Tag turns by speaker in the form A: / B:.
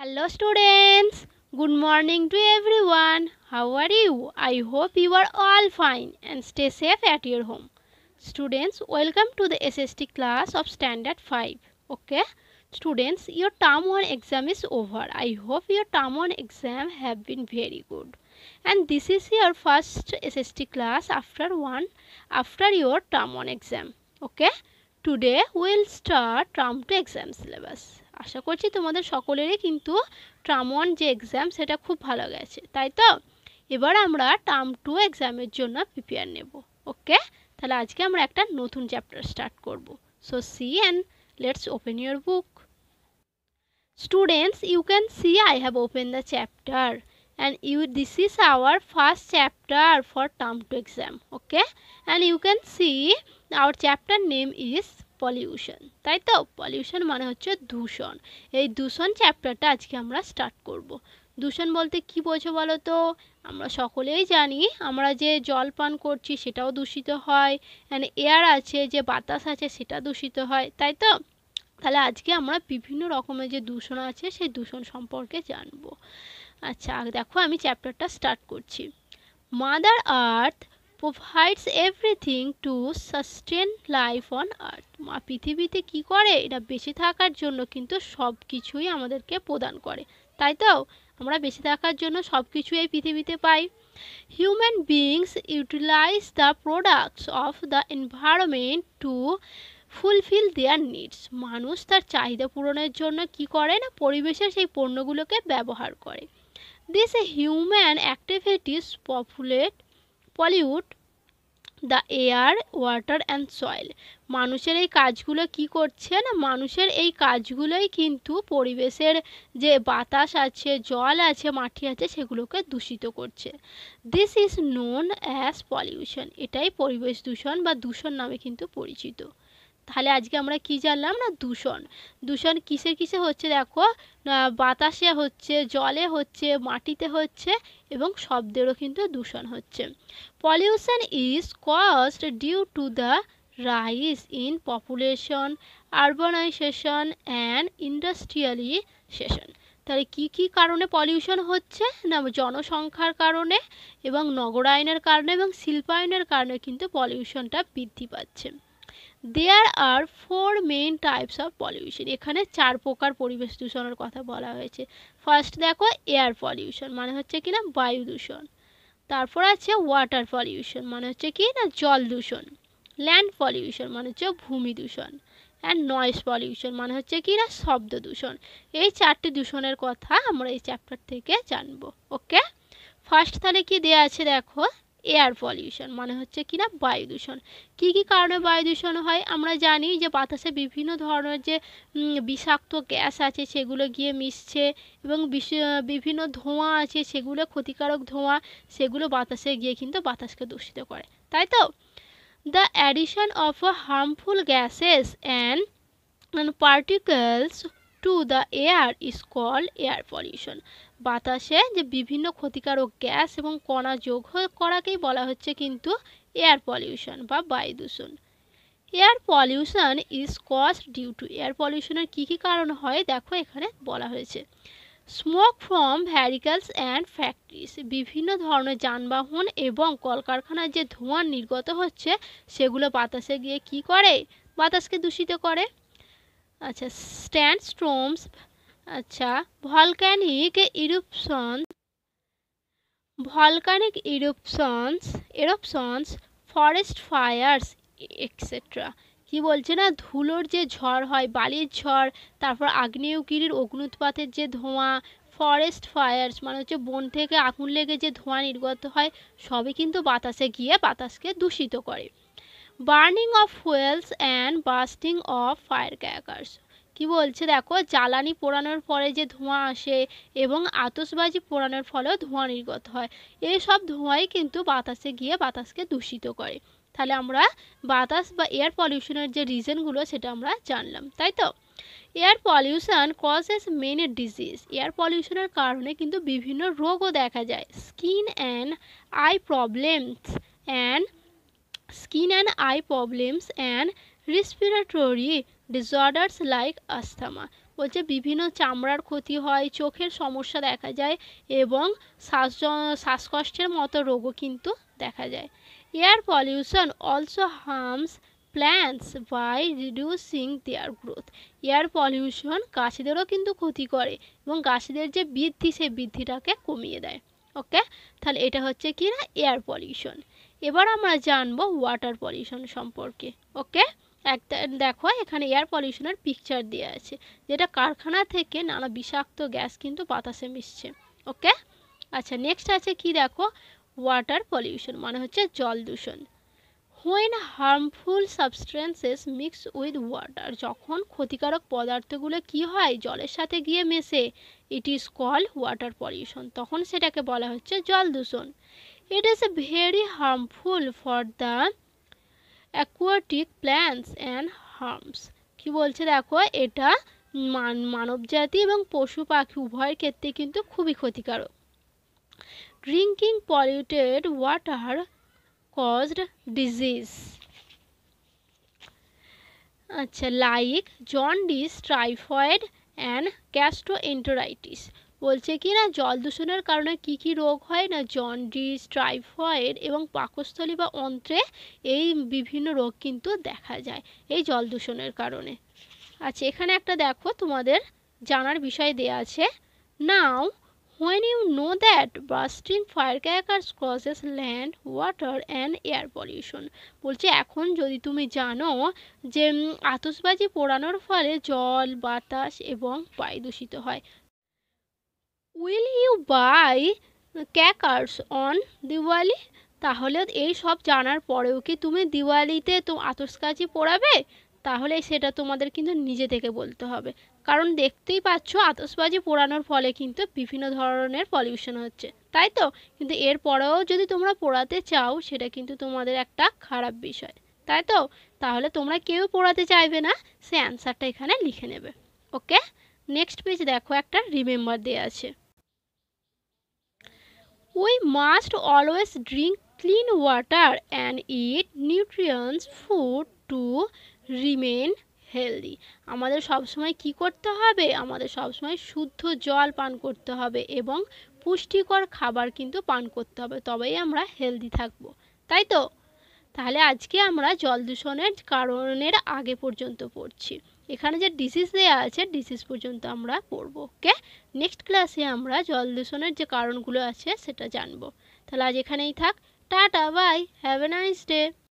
A: Hello students, good morning to everyone. How are you? I hope you are all fine and stay safe at your home. Students, welcome to the SST class of Standard 5. Okay? Students, your term 1 exam is over. I hope your term 1 exam have been very good. And this is your first SST class after one after your term 1 exam. Okay? Today we will start term 2 exam syllabus. আশা করছি তোমাদের সকলেরই কিন্তু term one যে exam সেটা খুব ভালো গেছে তাই তো এবার আমরা টার্ম টু এক্সামের জন্য প্রিপেয়ার নেব ওকে তাহলে আজকে আমরা একটা নতুন চ্যাপ্টার স্টার্ট করব so see and let's open your book students you can see I have open the chapter and you this is our first chapter for term two exam okay and you can see our chapter name is pollution তাই তো pollution মানে হচ্ছে দূষণ এই দূষণ চ্যাপ্টারটা আজকে আমরা স্টার্ট করব। দূষণ বলতে কি বোঝো বলো তো আমরা সকলেই জানি আমরা যে জল পান করছি সেটাও দূষিত হয় মানে এয়ার আছে যে বাতাস আছে সেটা দূষিত হয় তাই তো তাহলে আজকে আমরা বিভিন্ন রকমের যে দূষণ আছে সেই দূষণ সম্পর্কে জানবো আচ্ছা দেখো আমি চ্যাপ্টারটা স্টার্ট করছি mother earth provides everything to sustain life on earth মা পৃথিবীতে কি করে এটা বেঁচে থাকার জন্য কিন্তু সব কিছুই আমাদেরকে প্রদান করে তাই তো আমরা বেঁচে থাকার জন্য সব কিছুই এই পৃথিবীতে পাই human beings utilize the products of the environment to fulfil their needs মানুষ তার চাহিদা পূরণের জন্য কি করে না পরিবেশের সেই পণ্যগুলোকে ব্যবহার করে this human activities populate polluted the air water and soil মানুষের এই কাজগুলো কি করছে না মানুষের এই কাজগুলোই কিন্তু পরিবেশের যে বাতাস আছে জল আছে মাটি আছে সেগুলোকে দূষিত করছে this is known as pollution এটাই পরিবেশ দূষণ বা দূষণ নামে কিন্তু পরিচিত তাহলে আজকে আমরা কি জানলাম না দূষণ দূষণ কিসে কিসে হচ্ছে দেখো বাতাসে হচ্ছে জলে হচ্ছে মাটিতে হচ্ছে এবং শব্দেরও কিন্তু দূষণ হচ্ছে pollution is caused due to the rise in population urbanisation and session তাহলে কি কি কারণে পলিউশন হচ্ছে না জনসংখ্যার কারণে এবং নগরায়নের কারণে এবং শিল্পায়নের কারণে কিন্তু পলিউশনটা বৃদ্ধি পাচ্ছে there are four main types of pollution এখানে চার প্রকার পরিবেশ দূষণের কথা বলা হয়েছে ফার্স্ট দেখো এয়ার পলিউশন মানে হচ্ছে কি না বায়ু দূষণ তারপর আছে ওয়াটার পলিউশন মানে হচ্ছে কি না জল দূষণ ল্যান্ড পলিউশন মানে হচ্ছে ভূমি দূষণ অ্যান্ড নয়েস পলিউশন মানে হচ্ছে কি না শব্দ দূষণ এই চারটি দূষণের কথা আমরা এই চ্যাপ্টার থেকে জানবো ওকে ফার্স্ট তাহলে কি দেওয়া আছে দেখো এয়ার পলিউশন মানে হচ্ছে কি না বায়ু দূষণ কী কী কারণে বায়ু দূষণ হয় আমরা জানি যে বাতাসে বিভিন্ন ধরনের যে বিষাক্ত গ্যাস আছে সেগুলো গিয়ে মিশছে এবং বিভিন্ন ধোঁয়া আছে সেগুলো ক্ষতিকারক ধোঁয়া সেগুলো বাতাসে গিয়ে কিন্তু বাতাসকে দূষিত করে তাই তো the addition of harmful gases and particles to the air is called air pollution বাতাসে যে বিভিন্ন ক্ষতিকারক গ্যাস এবং কণা যোগ করাকেই বলা হচ্ছে কিন্তু এয়ার পলিউশন বা বায়ু দূষণ air pollution is caused due to air পলিউশনের কী কী কারণ হয় দেখো এখানে বলা হয়েছে smoke from vehicles and factories বিভিন্ন ধরনের যানবাহন এবং কলকারখানার যে ধোঁয়া নির্গত হচ্ছে সেগুলো বাতাসে গিয়ে কি করে বাতাসকে দূষিত করে আচ্ছা স্ট্যান্ড স্টোমস আচ্ছা volcanic eruptions volcanic eruptions eruptions forest fires etcetera কি বলছে না ধুলোর যে ঝড় হয় বালির ঝড় তারপর আগ্নেয়গিরির অগ্নুৎপাতের যে ধোঁয়া ফরেস্ট ফায়ার্স মানে হচ্ছে বন থেকে আগুন লেগে যে ধোঁয়া নির্গত হয় সবই কিন্তু বাতাসে গিয়ে বাতাসকে দূষিত করে burning of fuels and bursting of fire crackers কি বলছে দেখো জ্বালানি পোড়ানোর পরে যে ধোঁয়া আসে এবং আতসবাজি পোড়ানোর ফলেও ধোঁয়া নির্গত হয় এই সব ধোঁয়াই কিন্তু বাতাসে গিয়ে বাতাসকে দূষিত করে তাহলে আমরা বাতাস বা এয়ার পলিউশনের যে রিজনগুলো সেটা আমরা জানলাম তাই তো air pollution causes many disease air পলিউশনের কারণে কিন্তু বিভিন্ন রোগও দেখা যায় skin and eye problems and skin and eye problems and respiratory disorders like asthma বলছে বিভিন্ন চামড়ার ক্ষতি হয় চোখের সমস্যা দেখা যায় এবং শ্বাস শ্বাসকষ্টের মতো রোগও কিন্তু দেখা যায় air pollution also harms plants by reducing their growth air pollution গাছেদেরও কিন্তু ক্ষতি করে এবং গাছেদের যে বৃদ্ধি সেই বৃদ্ধিটাকে কমিয়ে দেয় ওকে তাহলে এটা হচ্ছে কি না এয়ার পলিউশন এবার আমরা জানবো ওয়াটার পলিউশন সম্পর্কে ওকে একটা দেখো এখানে এয়ার পলিউশনের পিকচার দেওয়া আছে যেটা কারখানা থেকে নানা বিষাক্ত গ্যাস কিন্তু বাতাসে মিশছে ওকে আচ্ছা নেক্সট আছে কি দেখো ওয়াটার পলিউশন মানে হচ্ছে জল দূষণ when harmful substances mix with water যখন ক্ষতিকারক পদার্থগুলো কি হয় জলের সাথে গিয়ে মেশে it is call water pollution তখন সেটাকে বলা হচ্ছে জল দূষণ It is very harmful for the aquatic plants and harms কি বলছে দেখো এটা মান মানবজাতি এবং পশু পাখি উভয়ের ক্ষেত্রে কিন্তু খুবই ক্ষতিকারক drinking polluted water caused disease আচ্ছা like jaundice typhoid and gastroenteritis বলছে কি না জল দূষণের কারণে কি কি রোগ হয় না জন্ডিস টাইফয়েড এবং পাকস্থলী বা অন্ত্রে এই বিভিন্ন রোগ কিন্তু দেখা যায় এই জল দূষণের কারণে আচ্ছা এখানে একটা দেখো তোমাদের জানার বিষয় দেয়া আছে now you know that that fire crackers causes land water and air pollution বলছে এখন যদি তুমি জানো যে আতসবাজি পোড়ানোর ফলে জল বাতাস এবং বায়ু দূষিত হয় will you buy crackers on Diwali তাহলে এই সব জানার পরেও কি তুমি দিওয়ালিতে তো আতসকাচি পোড়াবে তাহলে সেটা তোমাদের কিন্তু নিজে থেকে বলতে হবে কারণ দেখতেই পাচ্ছ আতসবাজি পোড়ানোর ফলে কিন্তু বিভিন্ন ধরনের পলিউশন হচ্ছে তাই তো কিন্তু এরপরেও যদি তোমরা পোড়াতে চাও সেটা কিন্তু তোমাদের একটা খারাপ বিষয় তাই তো তাহলে তোমরা কেউ পোড়াতে চাইবে না সে অ্যান্সারটা এখানে লিখে নেবে ওকে নেক্সট পেজ দেখো একটা রিমেম্বার দেওয়া আছে we must always drink clean water and eat nutrients food to remain healthy আমাদের সবসময় কি করতে হবে আমাদের সবসময় শুদ্ধ জল পান করতে হবে এবং পুষ্টিকর খাবার কিন্তু পান করতে হবে তবেই আমরা হেলদি থাকব তাই তো তাহলে আজকে আমরা জল দূষণের কারণের আগে পর্যন্ত পড়ছি এখানে যে ডিসিস দেওয়া আছে ডিসিস পর্যন্ত আমরা পড়ব ওকে নেক্সট ক্লাসে আমরা জল দূষণের যে কারণগুলো আছে সেটা জানবো তাহলে আজ এখানেই থাক tata bye have a nice day